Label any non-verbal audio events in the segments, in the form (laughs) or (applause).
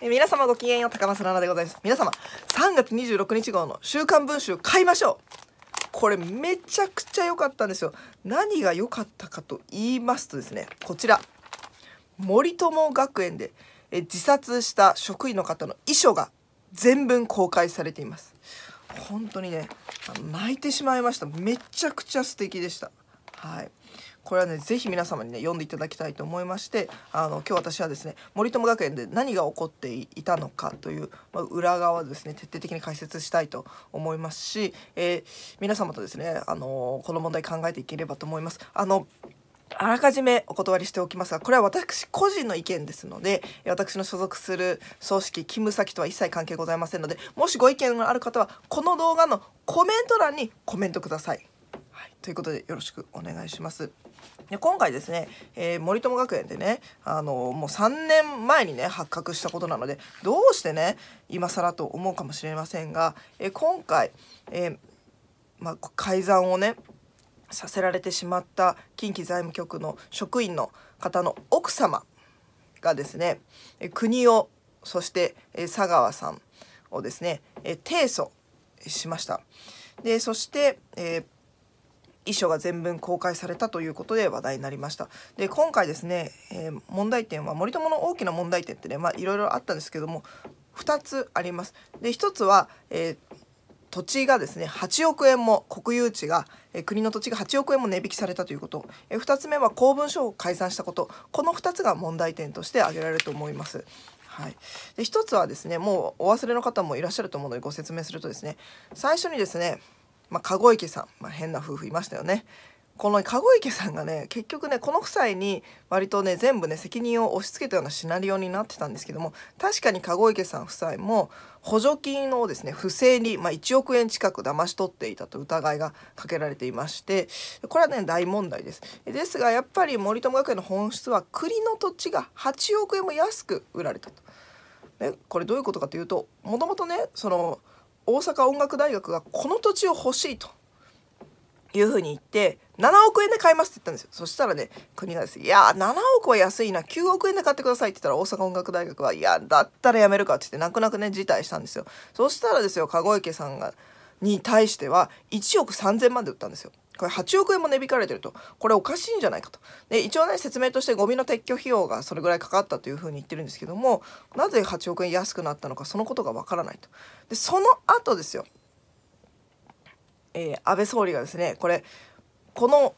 え皆様ごきげんよう、高松奈々でございます。皆様、3月26日号の週刊文集買いましょうこれめちゃくちゃ良かったんですよ。何が良かったかと言いますとですね、こちら。森友学園でえ自殺した職員の方の遺書が全文公開されています。本当にね、泣いてしまいました。めちゃくちゃ素敵でした。はい。これはね是非皆様にね読んでいただきたいと思いましてあの今日私はですね森友学園で何が起こっていたのかという、まあ、裏側ですね徹底的に解説したいと思いますし、えー、皆様とですねあのこの問題考えていければと思います。あのあらかじめお断りしておきますが、これは私個人の意見ですので、私の所属する組織、勤務先とは一切関係ございませんので、もしご意見がある方は、この動画のコメント欄にコメントください。ということでよろしくお願いします。で今回ですね、えー、森友学園でね、あのー、もう3年前にね発覚したことなのでどうしてね今更と思うかもしれませんが、えー、今回、えまあ、改ざんをねさせられてしまった近畿財務局の職員の方の奥様がですね国をそして佐川さんをですね提訴しました。でそして、えー遺書が全文公開されたということで話題になりましたで今回ですね、えー、問題点は森友の大きな問題点ってねまあいろいろあったんですけども2つありますで1つは、えー、土地がですね8億円も国有地が、えー、国の土地が8億円も値引きされたということ、え2つ目は公文書を改ざんしたことこの2つが問題点として挙げられると思いますはい、で一つはですねもうお忘れの方もいらっしゃると思うのでご説明するとですね最初にですねまあ、籠池さん、まあ、変な夫婦いましたよね。この籠池さんがね結局ねこの夫妻に割とね全部ね責任を押し付けたようなシナリオになってたんですけども確かに籠池さん夫妻も補助金をですね不正に、まあ、1億円近く騙し取っていたと疑いがかけられていましてこれはね大問題ですですがやっぱり森友学園の本質は国の土地が8億円も安く売られたと。これどういうことかというともともとねその大阪音楽大学がこの土地を欲しいというふうに言って7億円で買いますって言ったんですよそしたらね国がですいや7億は安いな9億円で買ってくださいって言ったら大阪音楽大学はいやだったらやめるかって言って泣く泣くね辞退したんですよそしたらですよ籠池さんがに対しては1億3000万で売ったんですよこれ8億円も値引かれてるとこれおかしいんじゃないかとで一応ね説明としてゴミの撤去費用がそれぐらいかかったというふうに言ってるんですけどもなぜ8億円安くなったのかそのことがわからないとでその後ですよ、えー、安倍総理がですねこれこの、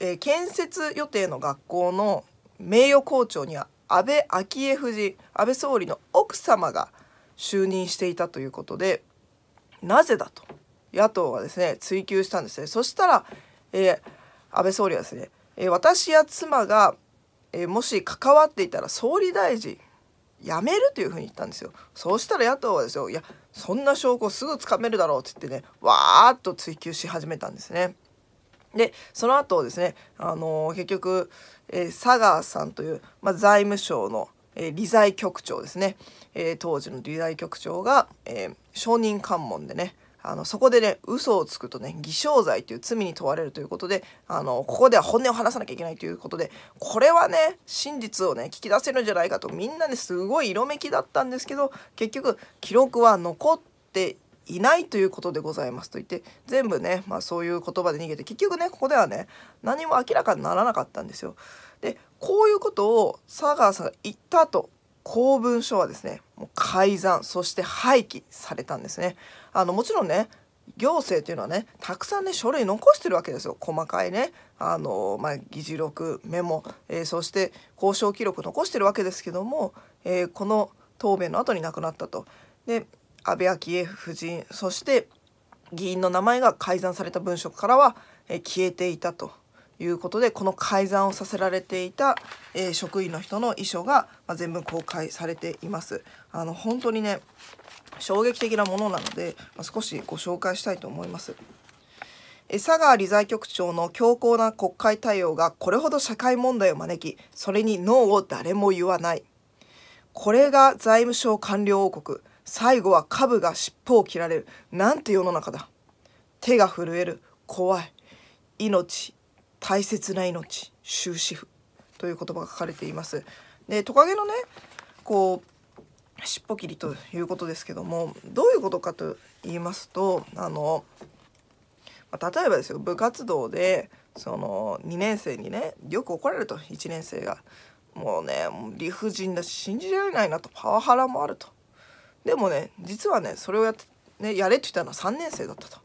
えー、建設予定の学校の名誉校長には安倍昭恵夫人安倍総理の奥様が就任していたということでなぜだと。野党はですね追及したんですねそしたら、えー、安倍総理はですね、えー、私や妻が、えー、もし関わっていたら総理大臣辞めるというふうに言ったんですよそうしたら野党はですよいやそんな証拠すぐつかめるだろうって言ってねわーっと追及し始めたんですね。でその後ですね、あのー、結局、えー、佐川さんという、まあ、財務省の、えー、理財局長ですね、えー、当時の理財局長が、えー、証人喚問でねあのそこでね嘘をつくとね偽証罪という罪に問われるということであのここでは本音を話さなきゃいけないということでこれはね真実をね聞き出せるんじゃないかとみんなねすごい色めきだったんですけど結局記録は残っていないということでございますと言って全部ね、まあ、そういう言葉で逃げて結局ねここではね何も明らかにならなかったんですよ。でこういうことを佐川さんが言ったと公文書はですねもう改ざんそして廃棄されたんですね。あのもちろんね行政というのはねたくさんね書類残してるわけですよ細かいねあの、まあ、議事録メモ、えー、そして交渉記録残してるわけですけども、えー、この答弁の後に亡くなったと。で安倍昭恵夫人そして議員の名前が改ざんされた文書からは、えー、消えていたと。いうことでこの改ざんをさせられていた、えー、職員の人の遺書が、まあ、全文公開されています。あの本当にね衝撃的なものなので、まあ、少しご紹介したいと思います。佐川理財局長の強硬な国会対応がこれほど社会問題を招きそれにノーを誰も言わないこれが財務省官僚王国最後は株が尻尾を切られるなんて世の中だ手が震える怖い命大切な命終止符という言葉が書かれていますでトカゲのねこう尻尾切りということですけどもどういうことかと言いますとあの、ま例えばですよ部活動でその2年生にねよく怒られると1年生がもうね理不尽だし信じられないなとパワハラもあるとでもね実はねそれをやって、ね、やれって言ったのは3年生だったと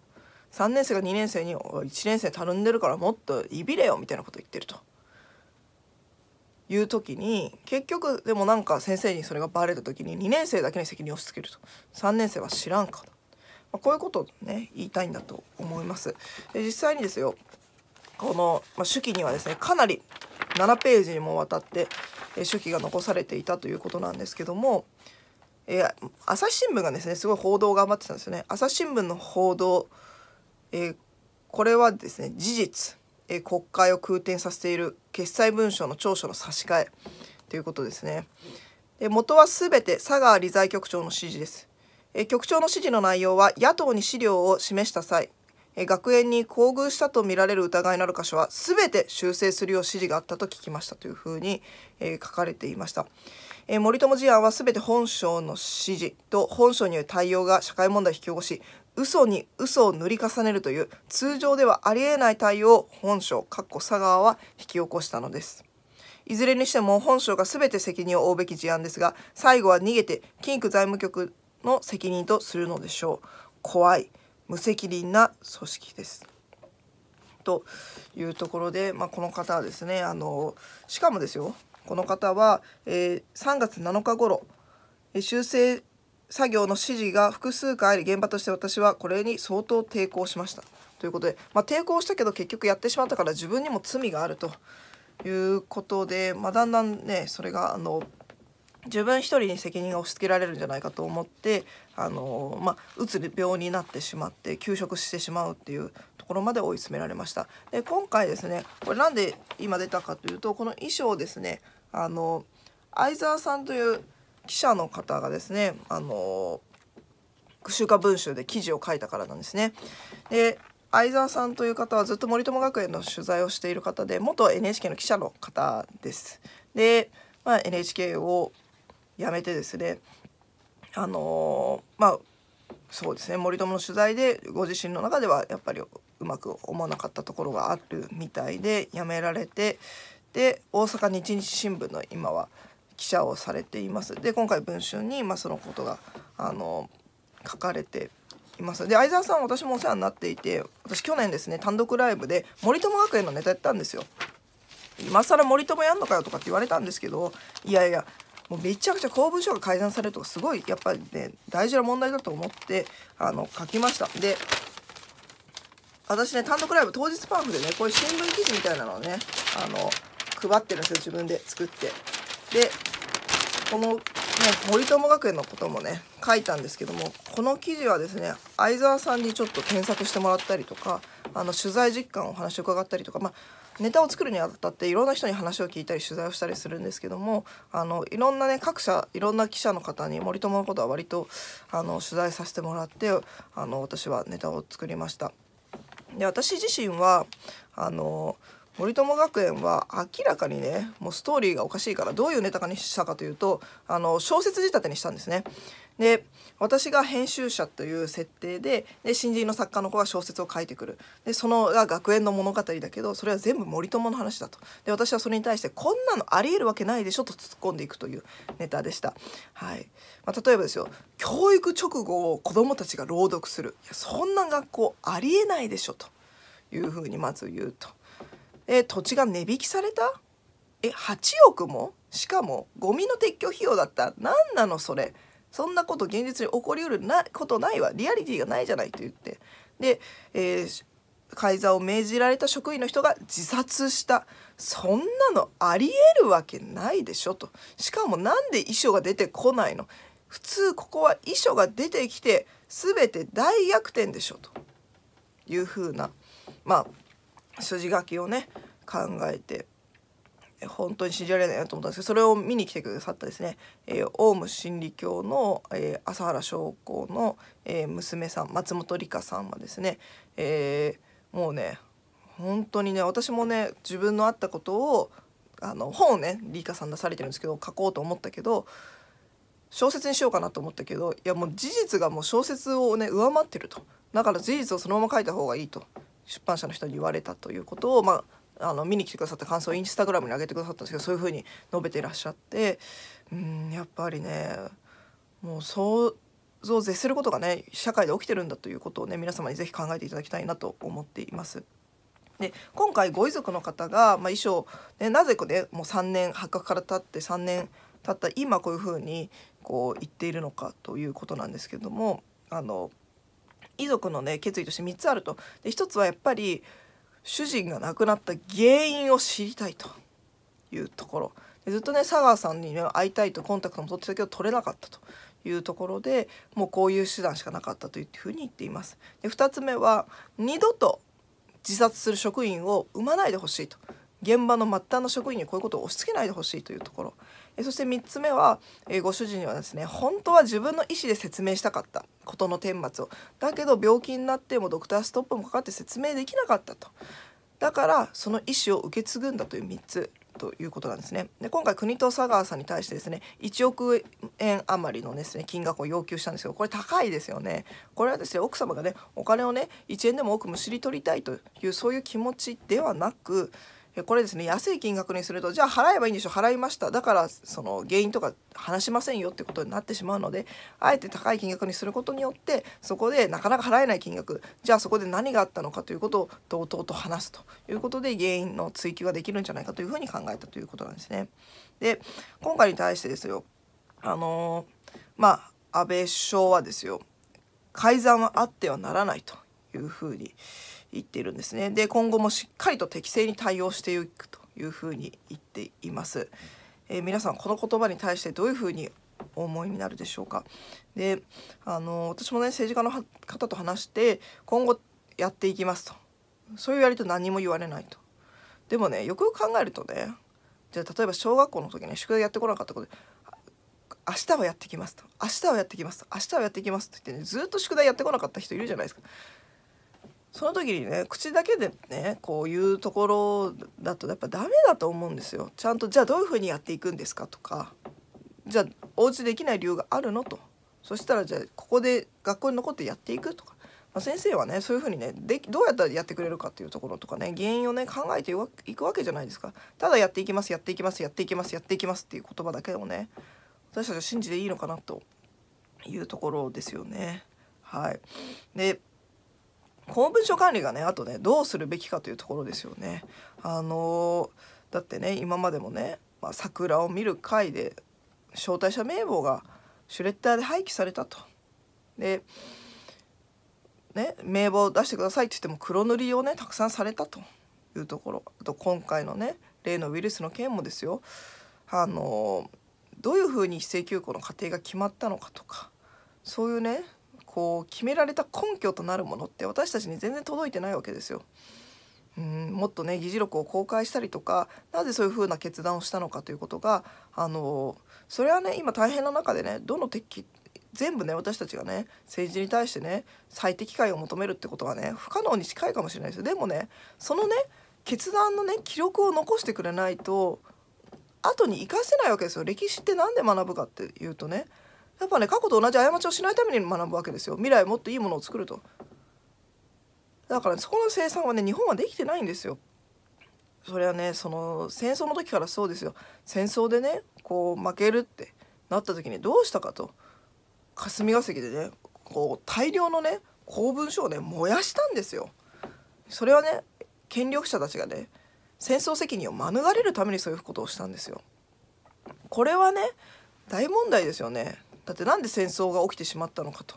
3年生が2年生に「1年生たるんでるからもっといびれよ」みたいなこと言ってると。いう時に結局でもなんか先生にそれがバレた時に2年生だけに責任を押し付けると3年生は知らんかと、まあ、こういうことをね言いたいんだと思います。で実際にですよこの、まあ、手記にはですねかなり7ページにもわたって手記が残されていたということなんですけども、えー、朝日新聞がですねすごい報道を頑張ってたんですよね。朝日新聞の報道えこれはですね事実、え国会を空転させている決裁文書の調書の差し替えということですね。で元はすべて佐川理財局長の指示です。え局長の指示の内容は野党に資料を示した際え学園に厚遇したとみられる疑いのある箇所は全て修正するよう指示があったと聞きましたというふうに、え書かれていました、え森友事案は全て本省の指示と本省による対応が社会問題を引き起こし嘘に嘘を塗り重ねるという通常ではありえない対応を本省かっこ佐川は引き起こしたのですいずれにしても本省が全て責任を負うべき事案ですが最後は逃げて金庫財務局の責任とするのでしょう怖い無責任な組織ですというところで、まあ、この方はですねあのしかもですよこの方は、えー、3月7日頃修正作業の指示が複数回あり現場として私はこれに相当抵抗しましたということで、まあ、抵抗したけど結局やってしまったから自分にも罪があるということで、まあ、だんだんねそれがあの自分一人に責任が押し付けられるんじゃないかと思ってあの、まあ、うつ病になってしまって休職してしまうっていうところまで追い詰められましたで今回ですねこれなんで今出たかというとこの衣装ですねあの相沢さんという記者の方がですねあの週刊文春で記事を書いたからなんですね。で相沢さんという方はずっと森友学園の取材をしている方で元 NHK の記者の方です。で、まあ、NHK を辞めてですねあのまあそうですね森友の取材でご自身の中ではやっぱりうまく思わなかったところがあるみたいで辞められてで大阪日日新聞の今は記者をされています。で今回文春に、まあ、そのことがあの書かれています。で相沢さん私もお世話になっていて私去年ですね単独ライブで森友学園のネタやったんですよ。今更森友やんのかよとかって言われたんですけどいやいやもうめちゃくちゃ公文書が改ざんされるとかすごいやっぱりね大事な問題だと思ってあの書きました。で私ね単独ライブ当日パンフでねこういう新聞記事みたいなのをねあの配ってるんですよ自分で作って。でこの、ね、森友学園のこともね書いたんですけどもこの記事はですね相沢さんにちょっと添削してもらったりとかあの取材実感お話を伺ったりとか、まあ、ネタを作るにあたっていろんな人に話を聞いたり取材をしたりするんですけどもあのいろんなね各社いろんな記者の方に森友のことは割とあの取材させてもらってあの私はネタを作りました。で私自身はあの森友学園は明らかにねもうストーリーがおかしいからどういうネタにしたかというとあの小説仕立てにしたんですね。で私が編集者という設定でで新人の作家の子が小説を書いてくるでそのが学園の物語だけどそれは全部森友の話だとで私はそれに対してこんなのありえるわけないでしょと突っ込んでいくというネタでした、はいまあ、例えばですよ教育直後を子どもたちが朗読するいやそんな学校ありえないでしょというふうにまず言うと。え土地が値引きされたえ8億もしかもゴミの撤去費用だった何なのそれそんなこと現実に起こりうるなことないわリアリティがないじゃないと言ってで、えー、改ざんを命じられた職員の人が自殺したそんなのありえるわけないでしょとしかもなんで遺書が出てこないの普通ここは遺書が出てきて全て大逆転でしょというふうなまあ筋書きをね考えて本当に信じられないなと思ったんですけどそれを見に来てくださったですね、えー、オウム真理教の、えー、朝原将校の、えー、娘さん松本里香さんはですね、えー、もうね本当にね私もね自分のあったことをあの本をね里香さん出されてるんですけど書こうと思ったけど小説にしようかなと思ったけどいやもう事実がもう小説をね上回ってるとだから事実をそのまま書いた方がいいと出版社の人に言われたということを、まあ、あの見に来てくださった感想をインスタグラムに上げてくださったんですけどそういうふうに述べていらっしゃってうんやっぱりねもう想像を絶することがね社会で起きてるんだということをね皆様に是非考えていただきたいなと思っています。で今回ご遺族の方が、まあ、衣装、ね、なぜこれ、ね、もう3年発覚から経って3年経った今こういうふうにこう言っているのかということなんですけどもあの遺族のね決意として3つあるとで1つはやっぱり主人が亡くなった原因を知りたいというところずっとね佐川さんに、会いたいとコンタクトも取ってたけど取れなかったというところでもうこういう手段しかなかったというふうに言っています。で2つ目は二度と自殺する職員を産まないでほしいと現場の末端の職員にこういうことを押し付けないでほしいというところそして3つ目は、ご主人はですね本当は自分の意思で説明したかったことの顛末をだけど病気になってもドクターストップもかかって説明できなかったとだからその意思を受け継ぐんだという3つということなんですね。で今回国と佐川さんに対してですね1億円余りのですね金額を要求したんですけどこれ高いですよね。これはですね奥様がねお金をね1円でも多くむしり取りたいというそういう気持ちではなくこれですね安い金額にするとじゃあ払えばいいんでしょ払いましただからその原因とか話しませんよってことになってしまうのであえて高い金額にすることによってそこでなかなか払えない金額じゃあそこで何があったのかということを堂々と話すということで原因の追及ができるんじゃないかというふうに考えたということなんですね。で今回に対してですよあのまあ安倍首相はですよ改ざんはあってはならないというふうに言っているんですね。で今後もしっかりと適正に対応していくというふうに言っています。えー、皆さんこの言葉に対してどういうふうに思いになるでしょうか。であの私もね政治家の方と話して今後やっていきますとそういうやりと何も言われないと。でもねよく考えるとねじゃあ例えば小学校の時ね宿題やってこなかったことで明日はやってきますと明日はやってきますと明日はやってきますと言ってねずっと宿題やってこなかった人いるじゃないですかその時にね口だけでねこういうところだとやっぱダメだと思うんですよ。ちゃんとじゃあどういうふうにやっていくんですかとかじゃあお家できない理由があるのとそしたらじゃあここで学校に残ってやっていくとか、まあ、先生はねそういうふうにねでどうやったらやってくれるかっていうところとかね原因をね考えていくわけじゃないですかただやっていきますやっていきますやっていきますやっていきますっていう言葉だけをね私たちは信じていいのかなというところですよね。はい、で公文書管理がねあとねどうするべきかというところですよね。あのー、だってね今までもね、まあ、桜を見る会で招待者名簿がシュレッダーで廃棄されたと。でね、名簿を出してくださいって言っても黒塗りをねたくさんされたというところあと今回のね例のウイルスの件もですよあのー、どういうふうに非正休校の過程が決まったのかとかそういうねこう決められた根拠となるものって私たちに全然届いてないわけですよ。うんもっとね議事録を公開したりとかなぜそういうふうな決断をしたのかということがあのそれはね今大変な中でねどの敵全部ね私たちがね政治に対してね最適解を求めるってことはね不可能に近いかもしれないですよでもねそのね決断のね記録を残してくれないと後に生かせないわけですよ歴史って何で学ぶかっていうとねやっぱね過去と同じ過ちをしないために学ぶわけですよ未来もっといいものを作るとだから、ね、そこの生産はね日本はできてないんですよそれはねその戦争の時からそうですよ戦争でねこう負けるってなった時にどうしたかと霞が関でねこう大量のね公文書をね燃やしたんですよそれはね権力者たちがね戦争責任を免れるためにそういうことをしたんですよこれはね大問題ですよねだってなんで戦争が起きてしまったのかと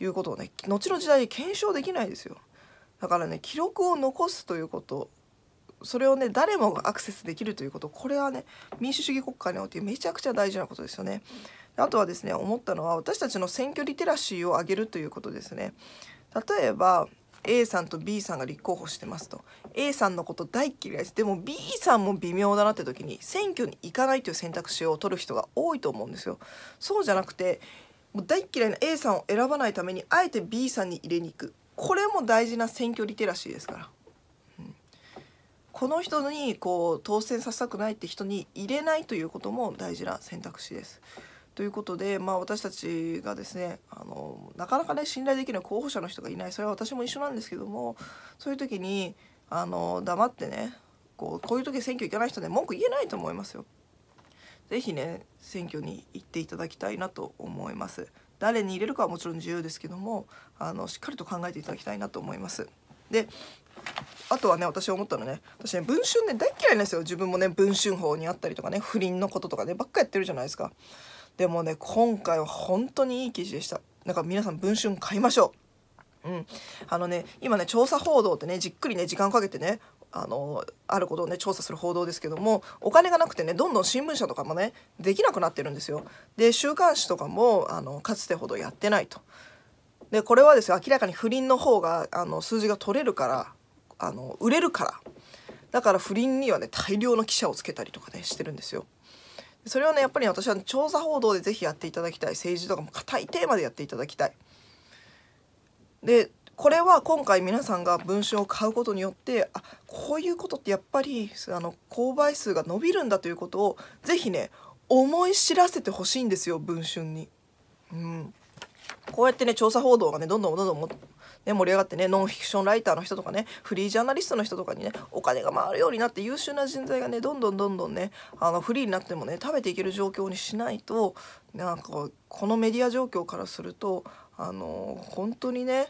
いうことをね後の時代で検証できないですよだからね記録を残すということそれをね誰もがアクセスできるということこれはね民主主義国家においてめちゃくちゃ大事なことですよね。あとはですね思ったのは私たちの選挙リテラシーを上げるということですね。例えば A さんと B さんが立候補してますと A さんのこと大嫌いですでも B さんも微妙だなって時に選挙に行かないという選択肢を取る人が多いと思うんですよそうじゃなくてもう大嫌いな A さんを選ばないためにあえて B さんに入れに行くこれも大事な選挙リテラシーですから、うん、この人にこう当選させたくないって人に入れないということも大事な選択肢です。ということで、まあ、私たちがですねあのなかなかね信頼できる候補者の人がいないそれは私も一緒なんですけどもそういう時にあの黙ってねこうこういう時選挙行かない人ね文句言えないと思いますよ。ぜひね選挙に行っていただきたいなと思います。誰に入れるかはもちろん自由ですけどもあのしっかりと考えていただきたいなと思います。であとはね私思ったのね私ね文春ね大嫌いなんですよ自分もね文春法にあったりとかね不倫のこととかねばっかやってるじゃないですか。でもね今回は本当にいい記事でしただから皆さん文春買いましょううんあのね今ね調査報道ってねじっくりね時間かけてねあのあることをね調査する報道ですけどもお金がなくてねどんどん新聞社とかもねできなくなってるんですよ。で週刊誌とかもあのかつてほどやってないと。でこれはですよ明らかに不倫の方があの数字が取れるからあの売れるからだから不倫にはね大量の記者をつけたりとかねしてるんですよ。それをねやっぱり私は調査報道で是非やっていただきたい政治とかも固いテーマでやっていただきたい。でこれは今回皆さんが文春を買うことによってあこういうことってやっぱりあの購買数が伸びるんだということをぜひね思い知らせてほしいんですよ文春に。うん、こうやってね調査報道がねどんどんどんどんね、盛り上がってねノンフィクションライターの人とかねフリージャーナリストの人とかにねお金が回るようになって優秀な人材がねどんどんどんどんねあのフリーになってもね食べていける状況にしないとなんかこのメディア状況からするとあの本当にね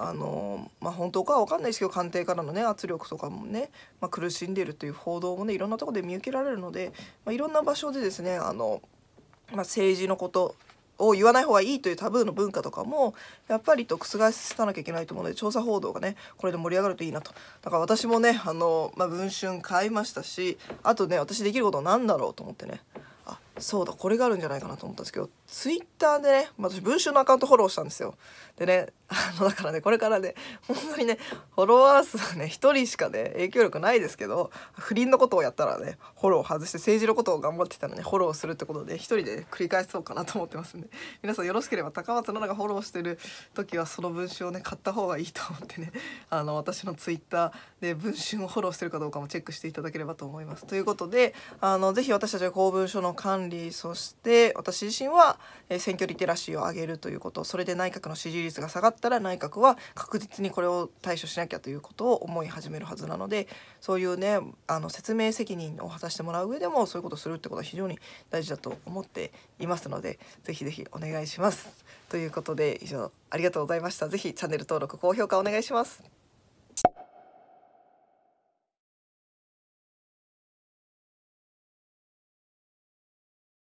あのまあ、本当かは分かんないですけど官邸からの、ね、圧力とかもね、まあ、苦しんでいるという報道もねいろんなとこで見受けられるので、まあ、いろんな場所でですねあの、まあ、政治のことを言わない方がいいというタブーの文化とかもやっぱりと覆さなきゃいけないと思うので調査報道がねこれで盛り上がるといいなとだから私もねあの、まあ、文春買いましたしあとね私できることは何だろうと思ってねあそうだこれがあるんじゃないかなと思ったんですけどツイッターでね、まあ、私文春のアカウントフォローしたんですよでね (laughs) あのだからねこれからね本当にねフォロワー数ね1人しかね影響力ないですけど不倫のことをやったらねフォロー外して政治のことを頑張ってたらねフォローするってことで1人で、繰り返そうかなと思ってますんで皆さんよろしければ高松奈々がフォローしてる時はその文春をね買った方がいいと思ってね (laughs) あの私のツイッターで文春をフォローしてるかどうかもチェックしていただければと思います。ということであのぜひ私たちは公文書の管理理そして私自身は選挙リテラシーを上げるということそれで内閣の支持率が下がったら内閣は確実にこれを対処しなきゃということを思い始めるはずなのでそういうねあの説明責任を果たしてもらう上でもそういうことをするってことは非常に大事だと思っていますのでぜひぜひお願いします。ということで以上ありがとうございました。是非チャンネル登録高評価お願いします。